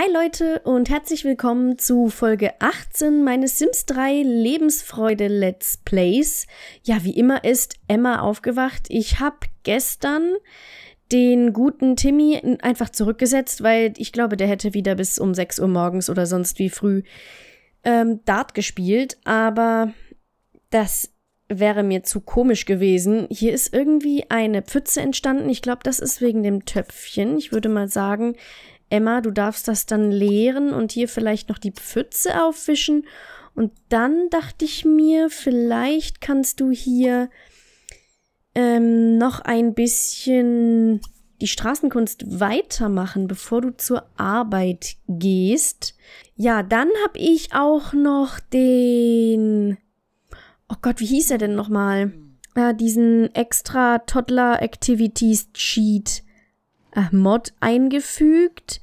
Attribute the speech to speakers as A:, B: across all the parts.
A: Hi Leute und herzlich willkommen zu Folge 18 meines Sims 3 Lebensfreude Let's Plays. Ja, wie immer ist Emma aufgewacht. Ich habe gestern den guten Timmy einfach zurückgesetzt, weil ich glaube, der hätte wieder bis um 6 Uhr morgens oder sonst wie früh ähm, Dart gespielt, aber das wäre mir zu komisch gewesen. Hier ist irgendwie eine Pfütze entstanden. Ich glaube, das ist wegen dem Töpfchen. Ich würde mal sagen, Emma, du darfst das dann leeren und hier vielleicht noch die Pfütze aufwischen. Und dann dachte ich mir, vielleicht kannst du hier ähm, noch ein bisschen die Straßenkunst weitermachen, bevor du zur Arbeit gehst. Ja, dann habe ich auch noch den. Oh Gott, wie hieß er denn nochmal? Äh, hm. ah, diesen extra Toddler Activities Cheat äh, Mod eingefügt.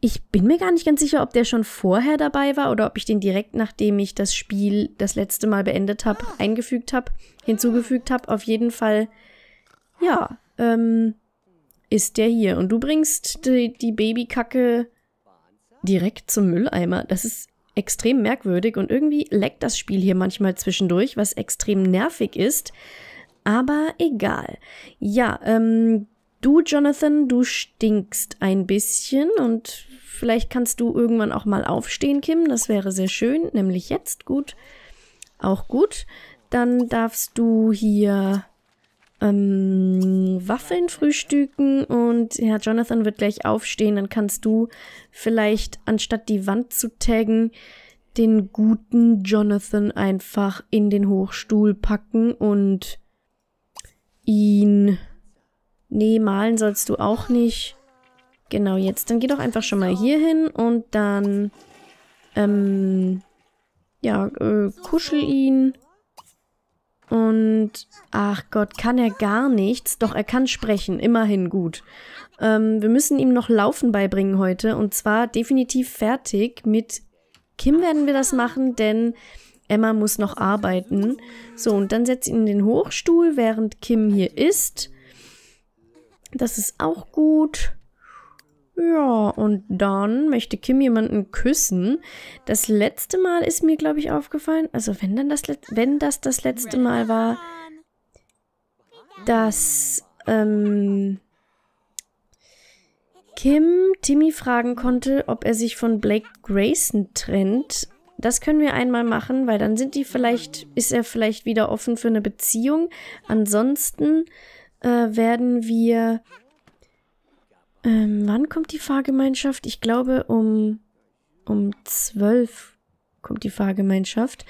A: Ich bin mir gar nicht ganz sicher, ob der schon vorher dabei war oder ob ich den direkt, nachdem ich das Spiel das letzte Mal beendet habe, ah. eingefügt habe, ah. hinzugefügt habe. Auf jeden Fall, ja, ähm, ist der hier. Und du bringst die, die Babykacke direkt zum Mülleimer. Das ist extrem merkwürdig und irgendwie leckt das Spiel hier manchmal zwischendurch, was extrem nervig ist. Aber egal. Ja, ähm, Du, Jonathan, du stinkst ein bisschen und vielleicht kannst du irgendwann auch mal aufstehen, Kim. Das wäre sehr schön, nämlich jetzt. Gut. Auch gut. Dann darfst du hier ähm, Waffeln frühstücken und Herr Jonathan wird gleich aufstehen. Dann kannst du vielleicht, anstatt die Wand zu taggen, den guten Jonathan einfach in den Hochstuhl packen und ihn Nee, malen sollst du auch nicht. Genau, jetzt. Dann geh doch einfach schon mal hier hin und dann, ähm, ja, äh, kuschel ihn. Und, ach Gott, kann er gar nichts. Doch, er kann sprechen. Immerhin gut. Ähm, wir müssen ihm noch Laufen beibringen heute. Und zwar definitiv fertig. Mit Kim werden wir das machen, denn Emma muss noch arbeiten. So, und dann setzt ihn in den Hochstuhl, während Kim hier ist. Das ist auch gut. Ja, und dann möchte Kim jemanden küssen. Das letzte Mal ist mir, glaube ich, aufgefallen, also wenn, dann das, wenn das das letzte Mal war, dass ähm, Kim Timmy fragen konnte, ob er sich von Blake Grayson trennt. Das können wir einmal machen, weil dann sind die vielleicht, ist er vielleicht wieder offen für eine Beziehung. Ansonsten äh, werden wir... Ähm, wann kommt die Fahrgemeinschaft? Ich glaube um, um 12 kommt die Fahrgemeinschaft.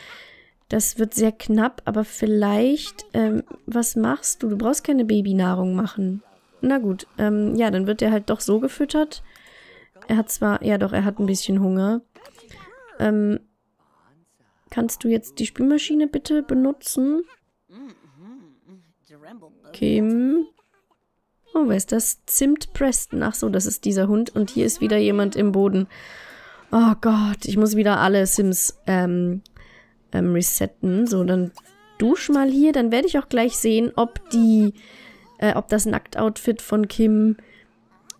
A: Das wird sehr knapp, aber vielleicht... Ähm, was machst du? Du brauchst keine Babynahrung machen. Na gut, ähm, ja, dann wird er halt doch so gefüttert. Er hat zwar... Ja doch, er hat ein bisschen Hunger. Ähm, kannst du jetzt die Spülmaschine bitte benutzen? Ne? Kim. Hm. Oh, wer ist das? Zimt Preston. Ach so, das ist dieser Hund. Und hier ist wieder jemand im Boden. Oh Gott, ich muss wieder alle Sims ähm, ähm, resetten. So, dann dusch mal hier. Dann werde ich auch gleich sehen, ob die, äh, ob das Nacktoutfit von Kim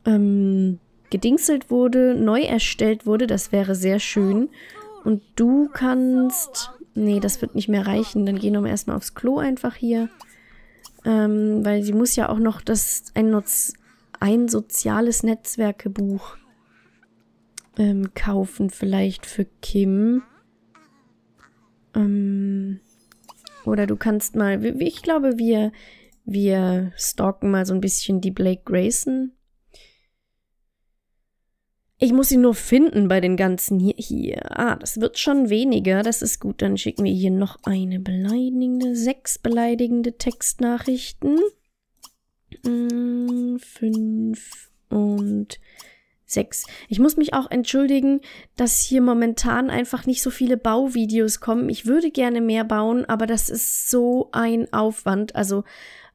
A: ähm, gedingselt wurde, neu erstellt wurde. Das wäre sehr schön. Und du kannst... Nee, das wird nicht mehr reichen. Dann gehen wir erstmal aufs Klo einfach hier. Ähm, weil sie muss ja auch noch das ein, ein soziales Netzwerkebuch ähm, kaufen, vielleicht für Kim. Ähm, oder du kannst mal, ich glaube, wir, wir stalken mal so ein bisschen die Blake Grayson ich muss sie nur finden bei den ganzen hier. hier. Ah, das wird schon weniger. Das ist gut. Dann schicken wir hier noch eine beleidigende. Sechs beleidigende Textnachrichten. Hm, fünf und sechs. Ich muss mich auch entschuldigen, dass hier momentan einfach nicht so viele Bauvideos kommen. Ich würde gerne mehr bauen, aber das ist so ein Aufwand. Also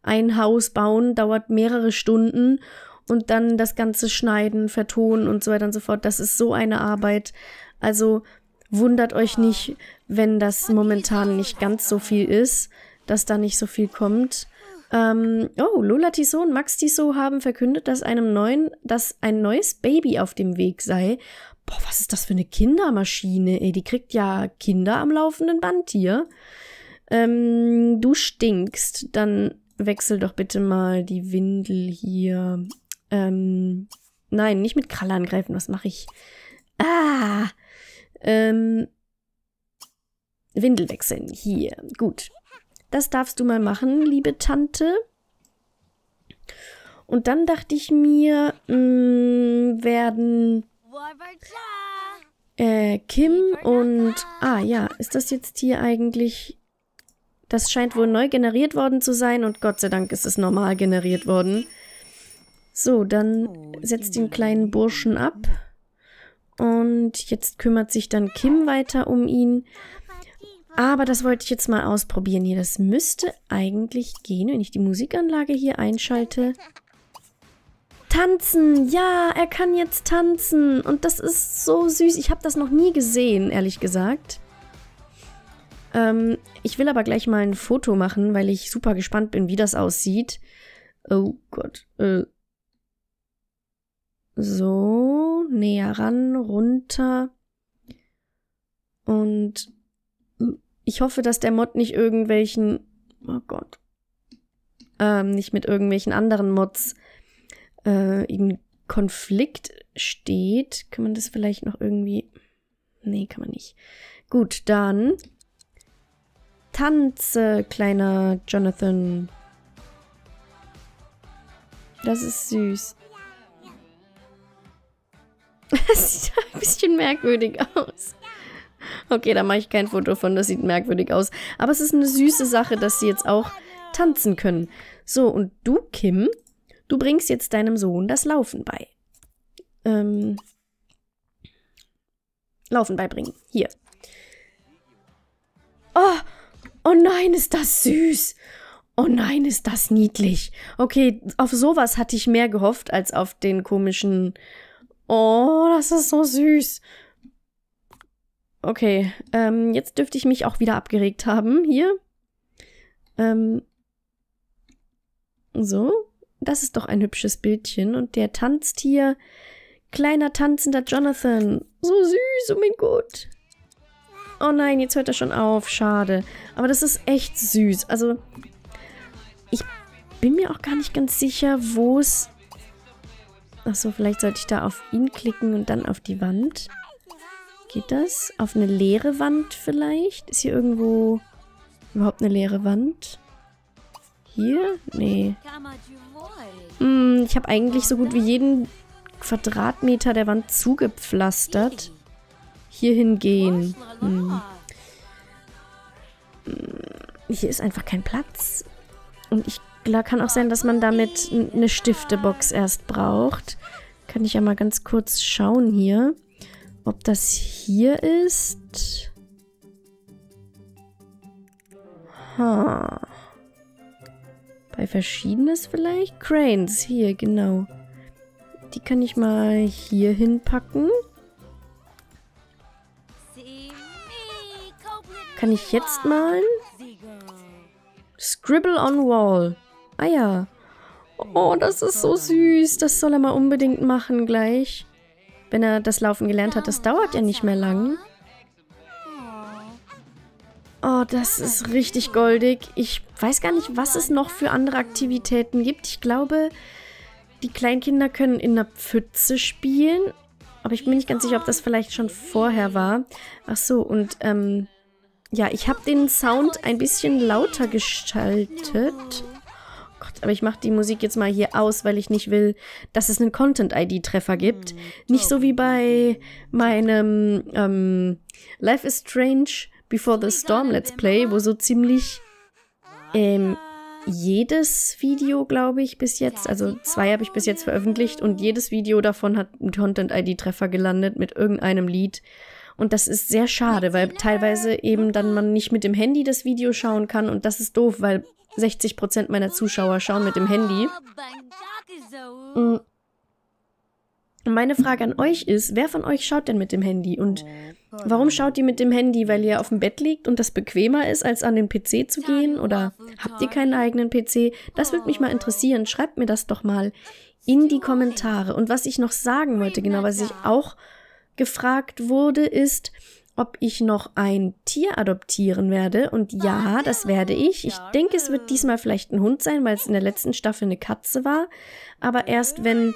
A: ein Haus bauen dauert mehrere Stunden und dann das Ganze schneiden, vertonen und so weiter und so fort. Das ist so eine Arbeit. Also wundert euch nicht, wenn das momentan nicht ganz so viel ist, dass da nicht so viel kommt. Ähm, oh, Lola Tissot und Max Tissot haben verkündet, dass einem neuen, dass ein neues Baby auf dem Weg sei. Boah, was ist das für eine Kindermaschine, ey? Die kriegt ja Kinder am laufenden Band hier. Ähm, du stinkst, dann wechsel doch bitte mal die Windel hier. Ähm, nein, nicht mit Kralle angreifen. Was mache ich? Ah! Ähm, Windel wechseln. Hier. Gut. Das darfst du mal machen, liebe Tante. Und dann dachte ich mir, mh, mm, werden äh, Kim und... Ah ja, ist das jetzt hier eigentlich... Das scheint wohl neu generiert worden zu sein und Gott sei Dank ist es normal generiert worden. So, dann setzt den kleinen Burschen ab. Und jetzt kümmert sich dann Kim weiter um ihn. Aber das wollte ich jetzt mal ausprobieren hier. Das müsste eigentlich gehen, wenn ich die Musikanlage hier einschalte. Tanzen! Ja, er kann jetzt tanzen. Und das ist so süß. Ich habe das noch nie gesehen, ehrlich gesagt. Ähm, ich will aber gleich mal ein Foto machen, weil ich super gespannt bin, wie das aussieht. Oh Gott. Äh, so, näher ran, runter. Und ich hoffe, dass der Mod nicht irgendwelchen, oh Gott, ähm, nicht mit irgendwelchen anderen Mods äh, in Konflikt steht. Kann man das vielleicht noch irgendwie... Nee, kann man nicht. Gut, dann tanze, kleiner Jonathan. Das ist süß. Das sieht ein bisschen merkwürdig aus. Okay, da mache ich kein Foto von, das sieht merkwürdig aus. Aber es ist eine süße Sache, dass sie jetzt auch tanzen können. So, und du, Kim, du bringst jetzt deinem Sohn das Laufen bei. Ähm, Laufen beibringen. Hier. Oh, oh nein, ist das süß. Oh nein, ist das niedlich. Okay, auf sowas hatte ich mehr gehofft als auf den komischen Oh, das ist so süß. Okay, ähm, jetzt dürfte ich mich auch wieder abgeregt haben hier. Ähm, so, das ist doch ein hübsches Bildchen. Und der tanzt hier. Kleiner tanzender Jonathan. So süß, oh mein Gott. Oh nein, jetzt hört er schon auf. Schade. Aber das ist echt süß. Also, ich bin mir auch gar nicht ganz sicher, wo es Achso, vielleicht sollte ich da auf ihn klicken und dann auf die Wand. Geht das? Auf eine leere Wand vielleicht? Ist hier irgendwo überhaupt eine leere Wand? Hier? Nee. Hm, ich habe eigentlich so gut wie jeden Quadratmeter der Wand zugepflastert. Hierhin gehen. Hm. hm. Hier ist einfach kein Platz. Und ich Klar, kann auch sein, dass man damit eine Stiftebox erst braucht. Kann ich ja mal ganz kurz schauen hier, ob das hier ist. Ha. Bei verschiedenes vielleicht? Cranes, hier, genau. Die kann ich mal hier hinpacken. Kann ich jetzt malen? Scribble on Wall. Eier. Ah oh, das ist so süß. Das soll er mal unbedingt machen gleich. Wenn er das Laufen gelernt hat, das dauert ja nicht mehr lang. Oh, das ist richtig goldig. Ich weiß gar nicht, was es noch für andere Aktivitäten gibt. Ich glaube, die Kleinkinder können in der Pfütze spielen. Aber ich bin nicht ganz sicher, ob das vielleicht schon vorher war. Ach so, und ähm, ja, ich habe den Sound ein bisschen lauter gestaltet. Gott, aber ich mache die Musik jetzt mal hier aus, weil ich nicht will, dass es einen Content-ID-Treffer gibt. Hm, nicht so wie bei meinem ähm, Life is Strange Before the Storm Let's Play, wo so ziemlich ähm, jedes Video, glaube ich, bis jetzt, also zwei habe ich bis jetzt veröffentlicht und jedes Video davon hat einen Content-ID-Treffer gelandet mit irgendeinem Lied. Und das ist sehr schade, weil teilweise eben dann man nicht mit dem Handy das Video schauen kann und das ist doof, weil 60% meiner Zuschauer schauen mit dem Handy. Mm. Meine Frage an euch ist, wer von euch schaut denn mit dem Handy? Und warum schaut ihr mit dem Handy? Weil ihr auf dem Bett liegt und das bequemer ist, als an den PC zu gehen? Oder habt ihr keinen eigenen PC? Das würde mich mal interessieren. Schreibt mir das doch mal in die Kommentare. Und was ich noch sagen wollte, genau was ich auch gefragt wurde, ist, ob ich noch ein Tier adoptieren werde. Und ah, ja, das werde ich. Ich denke, es wird diesmal vielleicht ein Hund sein, weil es in der letzten Staffel eine Katze war. Aber erst mhm. wenn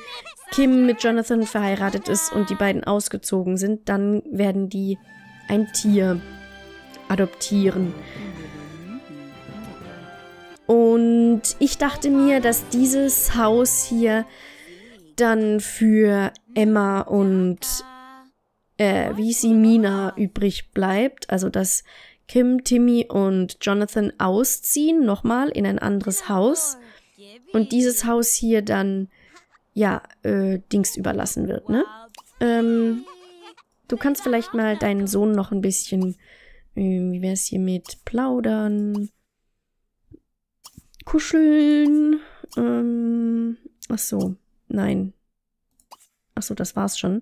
A: Kim mit Jonathan verheiratet ist und die beiden ausgezogen sind, dann werden die ein Tier adoptieren. Und ich dachte mir, dass dieses Haus hier dann für Emma und äh, wie sie Mina übrig bleibt, also dass Kim, Timmy und Jonathan ausziehen, nochmal in ein anderes Haus und dieses Haus hier dann, ja, äh, Dings überlassen wird, ne? Ähm, du kannst vielleicht mal deinen Sohn noch ein bisschen, äh, wie wär's hier mit plaudern, kuscheln, ähm, ach so, nein. Ach so, das war's schon.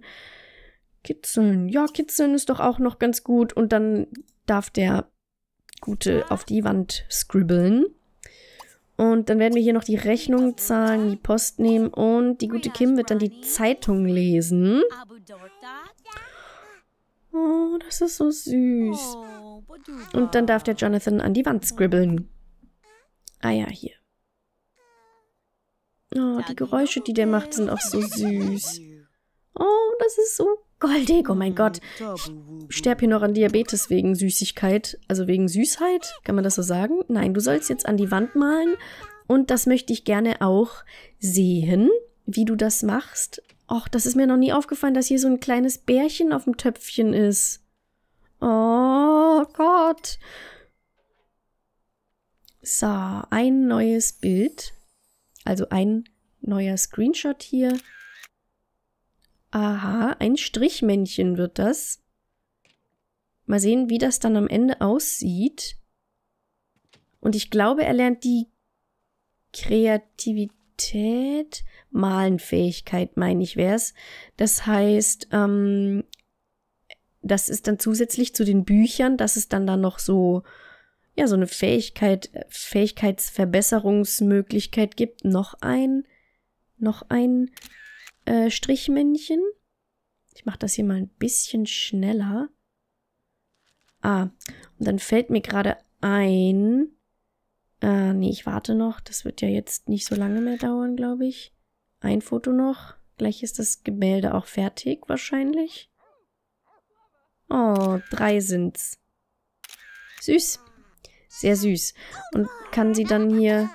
A: Kitzeln. Ja, kitzeln ist doch auch noch ganz gut. Und dann darf der Gute auf die Wand scribbeln. Und dann werden wir hier noch die Rechnung zahlen, die Post nehmen und die gute Kim wird dann die Zeitung lesen. Oh, das ist so süß. Und dann darf der Jonathan an die Wand scribbeln. Ah ja, hier. Oh, die Geräusche, die der macht, sind auch so süß. Oh, das ist so Goldig, oh mein Gott. Ich sterb hier noch an Diabetes wegen Süßigkeit. Also wegen Süßheit? Kann man das so sagen? Nein, du sollst jetzt an die Wand malen. Und das möchte ich gerne auch sehen, wie du das machst. Och, das ist mir noch nie aufgefallen, dass hier so ein kleines Bärchen auf dem Töpfchen ist. Oh Gott. So, ein neues Bild. Also ein neuer Screenshot hier. Aha, ein Strichmännchen wird das. Mal sehen, wie das dann am Ende aussieht. Und ich glaube, er lernt die Kreativität, Malenfähigkeit, meine ich, wäre es. Das heißt, ähm, das ist dann zusätzlich zu den Büchern, das ist dann da noch so, ja, so eine Fähigkeit, Fähigkeitsverbesserungsmöglichkeit gibt. Noch ein, noch ein äh, Strichmännchen. Ich mache das hier mal ein bisschen schneller. Ah, und dann fällt mir gerade ein. Äh, nee, ich warte noch. Das wird ja jetzt nicht so lange mehr dauern, glaube ich. Ein Foto noch. Gleich ist das Gemälde auch fertig, wahrscheinlich. Oh, drei sind's. Süß. Sehr süß. Und kann sie dann hier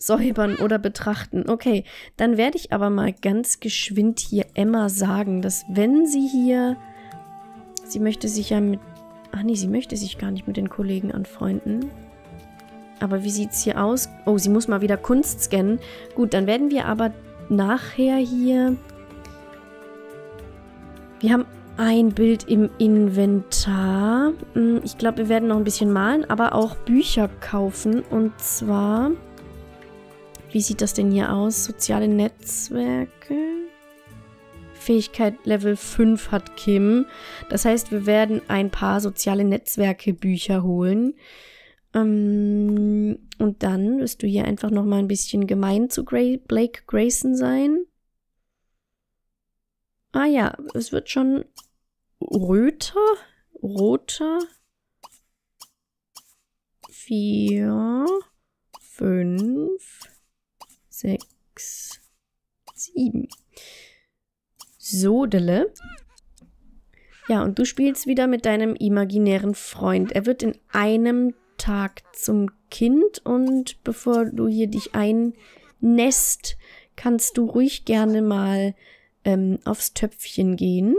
A: säubern oder betrachten. Okay, dann werde ich aber mal ganz geschwind hier Emma sagen, dass wenn sie hier... Sie möchte sich ja mit... Ach nee, sie möchte sich gar nicht mit den Kollegen anfreunden. Aber wie sieht es hier aus? Oh, sie muss mal wieder Kunst scannen. Gut, dann werden wir aber nachher hier... Wir haben ein Bild im Inventar. Hm, ich glaube, wir werden noch ein bisschen malen, aber auch Bücher kaufen. Und zwar... Wie sieht das denn hier aus? Soziale Netzwerke? Fähigkeit Level 5 hat Kim. Das heißt, wir werden ein paar soziale Netzwerke Bücher holen. Ähm, und dann wirst du hier einfach noch mal ein bisschen gemein zu Gra Blake Grayson sein. Ah ja, es wird schon röter, roter. Vier, fünf, sechs, sieben. Sodele. Ja, und du spielst wieder mit deinem imaginären Freund. Er wird in einem Tag zum Kind und bevor du hier dich einnässt, kannst du ruhig gerne mal ähm, aufs Töpfchen gehen.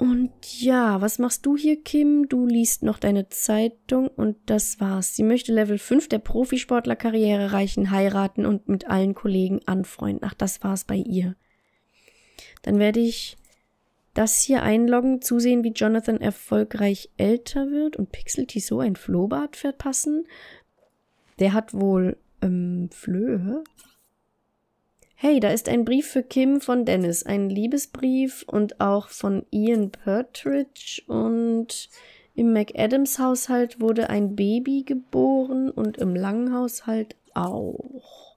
A: Und ja, was machst du hier, Kim? Du liest noch deine Zeitung und das war's. Sie möchte Level 5 der Profisportlerkarriere reichen, heiraten und mit allen Kollegen anfreunden. Ach, das war's bei ihr. Dann werde ich das hier einloggen, zusehen, wie Jonathan erfolgreich älter wird und Pixelty so ein Flohbart verpassen. Der hat wohl ähm, Flöhe. Hey, da ist ein Brief für Kim von Dennis, ein Liebesbrief und auch von Ian Pertridge und im McAdams Haushalt wurde ein Baby geboren und im Langhaushalt auch.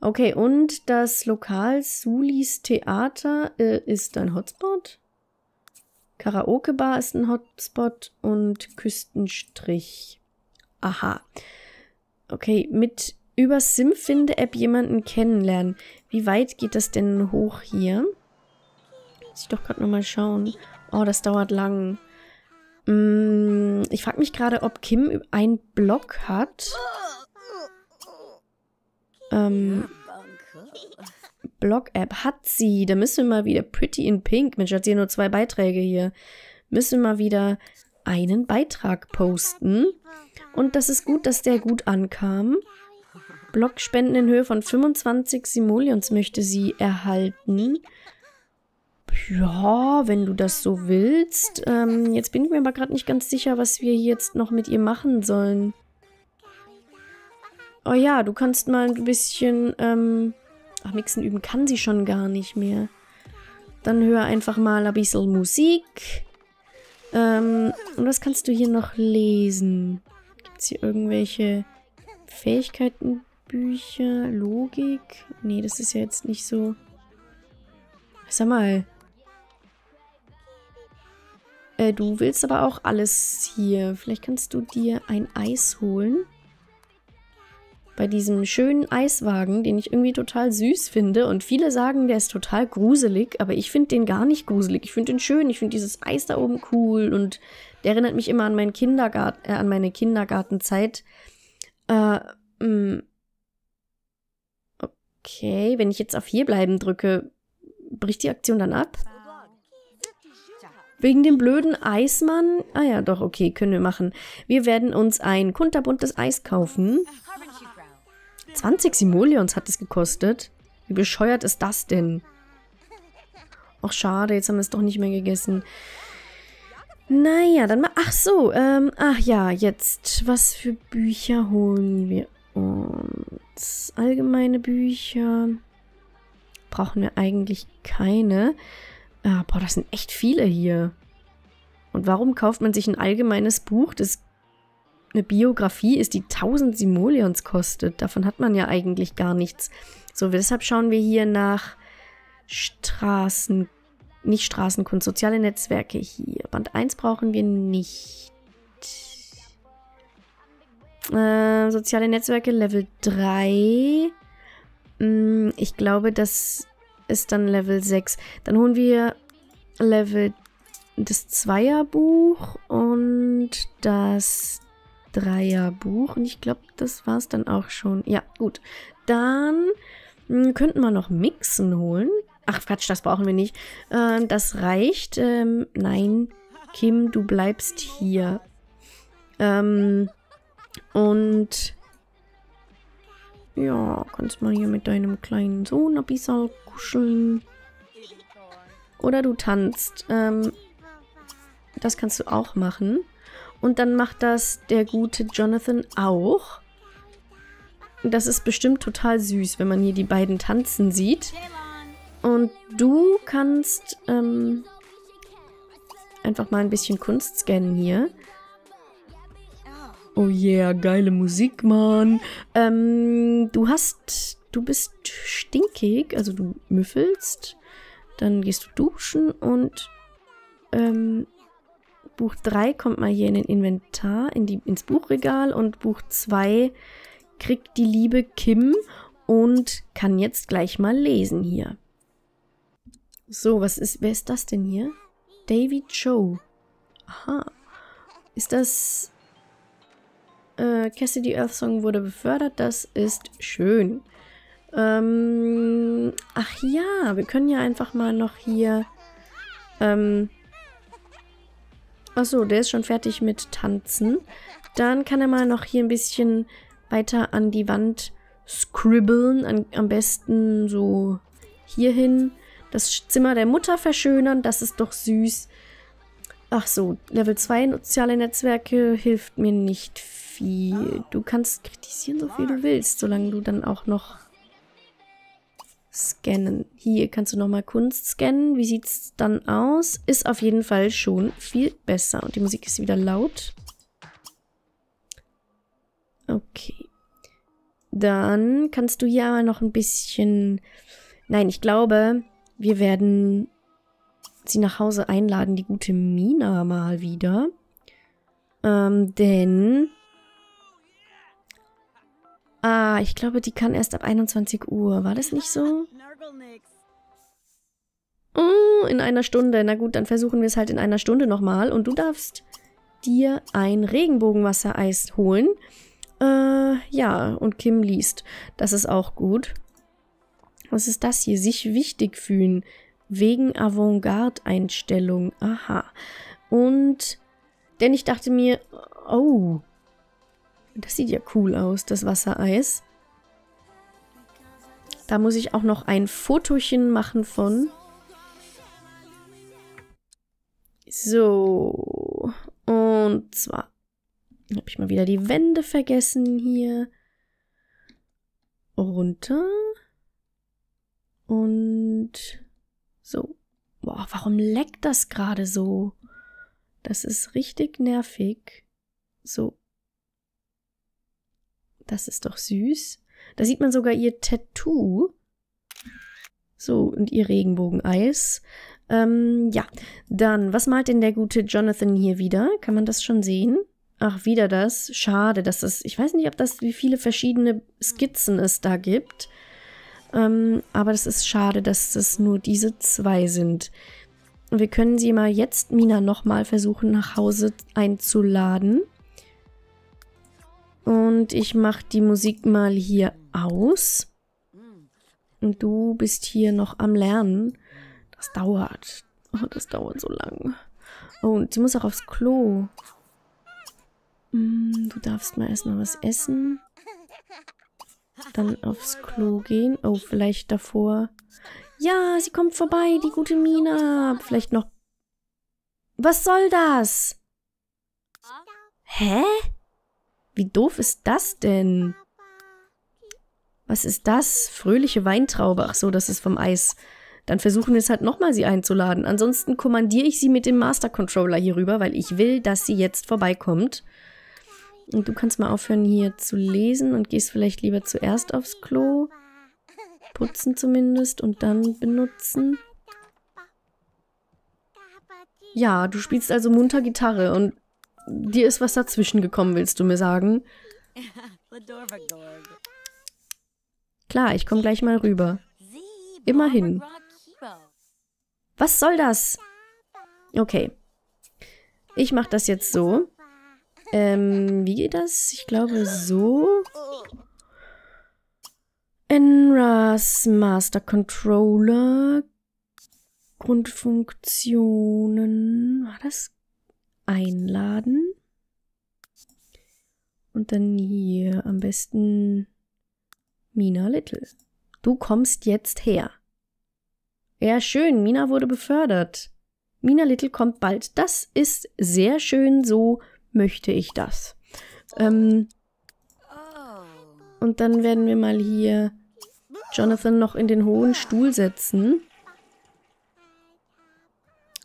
A: Okay, und das Lokal Sulis Theater äh, ist ein Hotspot. Karaoke Bar ist ein Hotspot und Küstenstrich. Aha. Okay, mit über Simfinde-App jemanden kennenlernen. Wie weit geht das denn hoch hier? Muss ich doch gerade nochmal schauen. Oh, das dauert lang. Mm, ich frage mich gerade, ob Kim einen Block hat. Ähm, Blog-App hat sie. Da müssen wir mal wieder Pretty in Pink. Mensch, hat sie nur zwei Beiträge hier. Müssen wir mal wieder einen Beitrag posten. Und das ist gut, dass der gut ankam. Blockspenden in Höhe von 25 Simoleons möchte sie erhalten. Ja, wenn du das so willst. Ähm, jetzt bin ich mir aber gerade nicht ganz sicher, was wir jetzt noch mit ihr machen sollen. Oh ja, du kannst mal ein bisschen... Ähm Ach, Mixen üben kann sie schon gar nicht mehr. Dann hör einfach mal ein bisschen Musik. Ähm, und was kannst du hier noch lesen? Gibt es hier irgendwelche Fähigkeiten? Bücher, Logik. Nee, das ist ja jetzt nicht so... Sag mal. Äh, du willst aber auch alles hier. Vielleicht kannst du dir ein Eis holen. Bei diesem schönen Eiswagen, den ich irgendwie total süß finde. Und viele sagen, der ist total gruselig. Aber ich finde den gar nicht gruselig. Ich finde den schön. Ich finde dieses Eis da oben cool. Und der erinnert mich immer an, meinen Kindergarten, äh, an meine Kindergartenzeit. Äh, mh, mm, Okay, wenn ich jetzt auf hierbleiben drücke, bricht die Aktion dann ab? Wegen dem blöden Eismann? Ah ja, doch, okay, können wir machen. Wir werden uns ein kunterbuntes Eis kaufen. 20 Simoleons hat es gekostet. Wie bescheuert ist das denn? Ach, schade, jetzt haben wir es doch nicht mehr gegessen. Naja, dann mal... Ach so, ähm, ach ja, jetzt. Was für Bücher holen wir und allgemeine Bücher brauchen wir eigentlich keine. Ah, boah, das sind echt viele hier. Und warum kauft man sich ein allgemeines Buch, das eine Biografie ist, die 1000 Simoleons kostet? Davon hat man ja eigentlich gar nichts. So, deshalb schauen wir hier nach Straßen, nicht Straßenkunst, soziale Netzwerke hier. Band 1 brauchen wir nicht. Äh, soziale Netzwerke Level 3. Mm, ich glaube, das ist dann Level 6. Dann holen wir Level das Zweierbuch und das Dreierbuch. Und ich glaube, das war es dann auch schon. Ja, gut. Dann mm, könnten wir noch Mixen holen. Ach, Quatsch, das brauchen wir nicht. Äh, das reicht. Ähm, nein, Kim, du bleibst hier. Ähm, und ja, kannst mal hier mit deinem kleinen Sohn ein bisschen kuscheln. Oder du tanzt. Ähm, das kannst du auch machen. Und dann macht das der gute Jonathan auch. Das ist bestimmt total süß, wenn man hier die beiden tanzen sieht. Und du kannst ähm, einfach mal ein bisschen Kunst scannen hier. Oh yeah, geile Musik, Mann. Ähm, du hast, du bist stinkig, also du müffelst. Dann gehst du duschen und ähm, Buch 3 kommt mal hier in den Inventar, in die, ins Buchregal und Buch 2 kriegt die liebe Kim und kann jetzt gleich mal lesen hier. So, was ist, wer ist das denn hier? David Joe. Aha. Ist das äh, Cassidy Earth Song wurde befördert, das ist schön. Ähm, ach ja, wir können ja einfach mal noch hier... Ähm, achso, der ist schon fertig mit Tanzen. Dann kann er mal noch hier ein bisschen weiter an die Wand scribbeln. An, am besten so hierhin. Das Zimmer der Mutter verschönern, das ist doch süß. Ach so, Level 2 soziale Netzwerke hilft mir nicht viel Vieh. Ah. Du kannst kritisieren, so viel du willst, solange du dann auch noch scannen. Hier kannst du nochmal Kunst scannen. Wie sieht's dann aus? Ist auf jeden Fall schon viel besser. Und die Musik ist wieder laut. Okay. Dann kannst du hier aber noch ein bisschen... Nein, ich glaube, wir werden sie nach Hause einladen, die gute Mina mal wieder. Ähm, denn Ah, ich glaube, die kann erst ab 21 Uhr. War das nicht so? Oh, in einer Stunde. Na gut, dann versuchen wir es halt in einer Stunde nochmal. Und du darfst dir ein Regenbogenwassereis holen. Äh, ja, und Kim liest. Das ist auch gut. Was ist das hier? Sich wichtig fühlen. Wegen Avantgarde-Einstellung. Aha. Und, denn ich dachte mir, oh, das sieht ja cool aus, das Wassereis. Da muss ich auch noch ein Fotochen machen von. So. Und zwar habe ich mal wieder die Wände vergessen hier. Runter. Und so. Boah, warum leckt das gerade so? Das ist richtig nervig. So, das ist doch süß. Da sieht man sogar ihr Tattoo. So, und ihr Regenbogeneis. Ähm, ja. Dann, was malt denn der gute Jonathan hier wieder? Kann man das schon sehen? Ach, wieder das. Schade, dass das... Ich weiß nicht, ob das wie viele verschiedene Skizzen es da gibt. Ähm, aber das ist schade, dass es nur diese zwei sind. Und Wir können sie mal jetzt, Mina, nochmal versuchen, nach Hause einzuladen. Und ich mache die Musik mal hier aus. Und du bist hier noch am Lernen. Das dauert. Oh, das dauert so lang. Oh, und sie muss auch aufs Klo. Hm, du darfst mal erstmal was essen. Dann aufs Klo gehen. Oh, vielleicht davor. Ja, sie kommt vorbei, die gute Mina. Vielleicht noch. Was soll das? Hä? Wie doof ist das denn? Was ist das? Fröhliche Weintraube. Ach so, das ist vom Eis. Dann versuchen wir es halt nochmal, sie einzuladen. Ansonsten kommandiere ich sie mit dem Master Controller hier rüber, weil ich will, dass sie jetzt vorbeikommt. Und du kannst mal aufhören, hier zu lesen und gehst vielleicht lieber zuerst aufs Klo. Putzen zumindest und dann benutzen. Ja, du spielst also munter Gitarre und Dir ist was dazwischen gekommen, willst du mir sagen? Klar, ich komme gleich mal rüber. Immerhin. Was soll das? Okay. Ich mache das jetzt so. Ähm, wie geht das? Ich glaube so. Enras Master Controller. Grundfunktionen. War das einladen. Und dann hier am besten Mina Little. Du kommst jetzt her. Ja, schön, Mina wurde befördert. Mina Little kommt bald. Das ist sehr schön, so möchte ich das. Ähm, und dann werden wir mal hier Jonathan noch in den hohen Stuhl setzen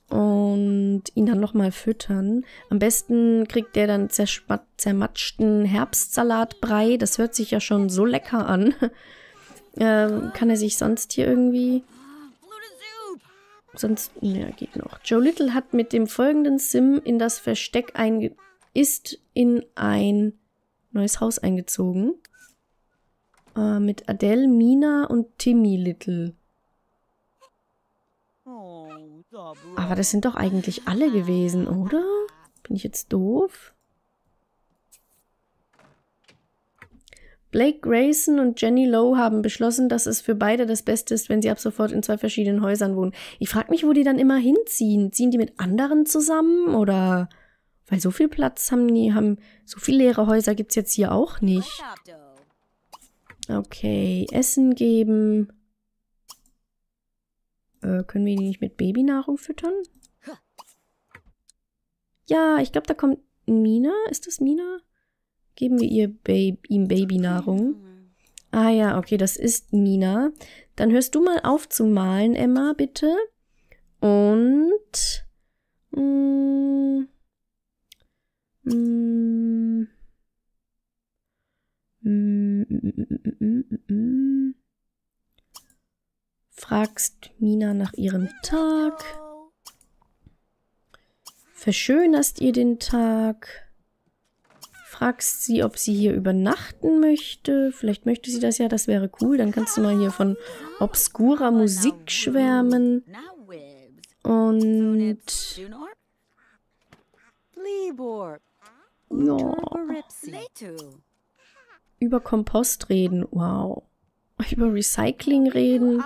A: und ihn dann nochmal füttern. Am besten kriegt der dann zermatschten Herbstsalatbrei. Das hört sich ja schon so lecker an. Äh, kann er sich sonst hier irgendwie... Sonst... Ja, geht noch. Joe Little hat mit dem folgenden Sim in das Versteck einge... ist in ein neues Haus eingezogen. Äh, mit Adele, Mina und Timmy Little. Aber das sind doch eigentlich alle gewesen, oder? Bin ich jetzt doof? Blake Grayson und Jenny Lowe haben beschlossen, dass es für beide das Beste ist, wenn sie ab sofort in zwei verschiedenen Häusern wohnen. Ich frage mich, wo die dann immer hinziehen. Ziehen die mit anderen zusammen oder? Weil so viel Platz haben die, haben so viele leere Häuser gibt es jetzt hier auch nicht. Okay, Essen geben. Äh, können wir die nicht mit Babynahrung füttern? Ja, ich glaube, da kommt Mina. Ist das Mina? Geben wir ihr Baby, ihm Babynahrung. Ah ja, okay, das ist Mina. Dann hörst du mal auf zu malen, Emma, bitte. Und... Mm, mm, mm, fragst Mina nach ihrem Tag, verschönerst ihr den Tag, fragst sie, ob sie hier übernachten möchte. Vielleicht möchte sie das ja, das wäre cool. Dann kannst du mal hier von obskurer Musik schwärmen. Und... Ja. Über Kompost reden, wow über Recycling reden,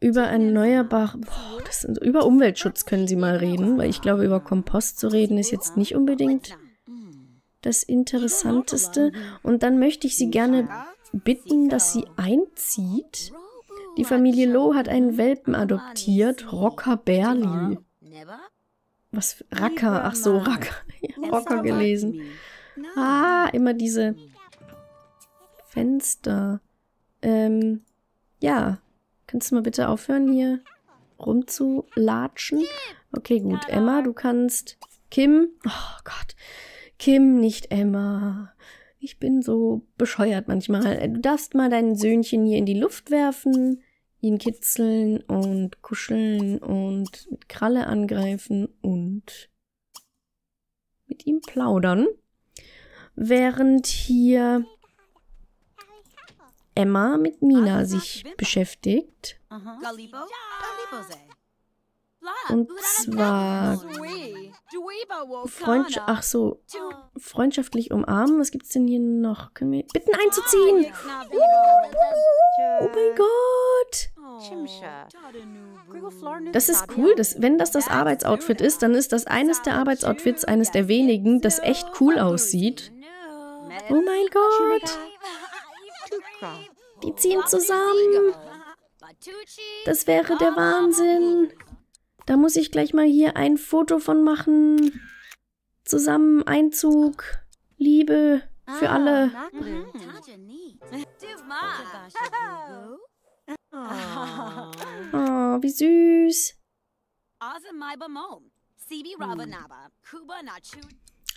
A: über erneuerbare, boah, das sind, über Umweltschutz können sie mal reden, weil ich glaube, über Kompost zu reden ist jetzt nicht unbedingt das Interessanteste. Und dann möchte ich sie gerne bitten, dass sie einzieht. Die Familie Lo hat einen Welpen adoptiert, Rocker Berli. Was? Racker, ach so, Racker. Rocker gelesen. Ah, immer diese Fenster. Ähm, ja. Kannst du mal bitte aufhören, hier rumzulatschen? Okay, gut. Emma, du kannst... Kim? Oh Gott. Kim, nicht Emma. Ich bin so bescheuert manchmal. Äh, du darfst mal dein Söhnchen hier in die Luft werfen, ihn kitzeln und kuscheln und mit Kralle angreifen und mit ihm plaudern. Während hier Emma mit Mina ah, sich beschäftigt. Und zwar Freund ach so, freundschaftlich umarmen. Was gibt's denn hier noch? Können wir bitten ah, einzuziehen? Oh, mein Gott! Oh, das ist cool. Das, wenn das das Arbeitsoutfit ist, dann ist das eines der Arbeitsoutfits, eines der wenigen, das echt cool aussieht. Oh mein Gott! Die ziehen zusammen. Das wäre der Wahnsinn. Da muss ich gleich mal hier ein Foto von machen. Zusammen Einzug. Liebe für ah, alle. Oh, wie süß.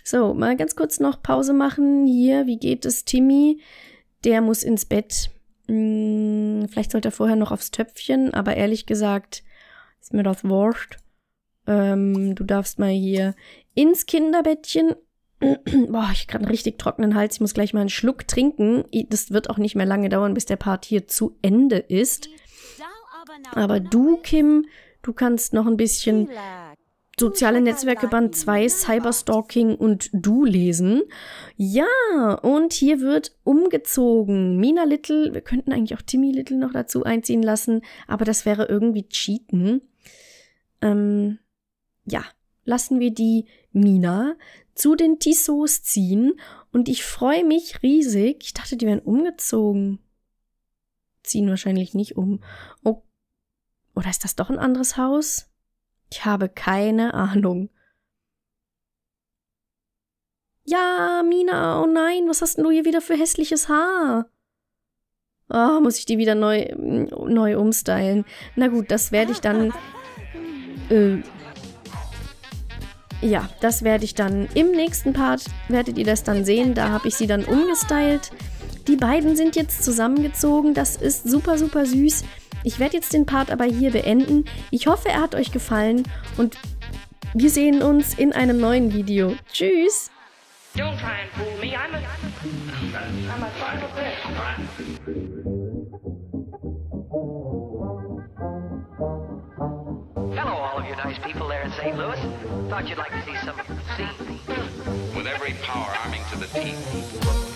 A: So, mal ganz kurz noch Pause machen. Hier, wie geht es Timmy? Der muss ins Bett. Hm, vielleicht sollte er vorher noch aufs Töpfchen, aber ehrlich gesagt ist mir das wurscht. Ähm, du darfst mal hier ins Kinderbettchen. Boah, ich habe gerade einen richtig trockenen Hals. Ich muss gleich mal einen Schluck trinken. Das wird auch nicht mehr lange dauern, bis der Part hier zu Ende ist. Aber du, Kim, du kannst noch ein bisschen Soziale Netzwerke Band 2 Cyberstalking und Du lesen. Ja, und hier wird umgezogen. Mina Little, wir könnten eigentlich auch Timmy Little noch dazu einziehen lassen, aber das wäre irgendwie cheaten. Ähm, ja, lassen wir die Mina zu den Tissos ziehen und ich freue mich riesig. Ich dachte, die wären umgezogen. Ziehen wahrscheinlich nicht um. Oh, oder ist das doch ein anderes Haus? Ich habe keine Ahnung. Ja, Mina, oh nein, was hast denn du hier wieder für hässliches Haar? oh, muss ich die wieder neu, neu umstylen? Na gut, das werde ich dann... Äh, ja, das werde ich dann im nächsten Part, werdet ihr das dann sehen. Da habe ich sie dann umgestylt. Die beiden sind jetzt zusammengezogen. Das ist super, super süß. Ich werde jetzt den Part aber hier beenden. Ich hoffe, er hat euch gefallen und wir sehen uns in einem neuen Video. Tschüss! Don't Hello, all of you nice people there in St. Louis. Thought you'd like to see some sea. With every power arming to the teeth.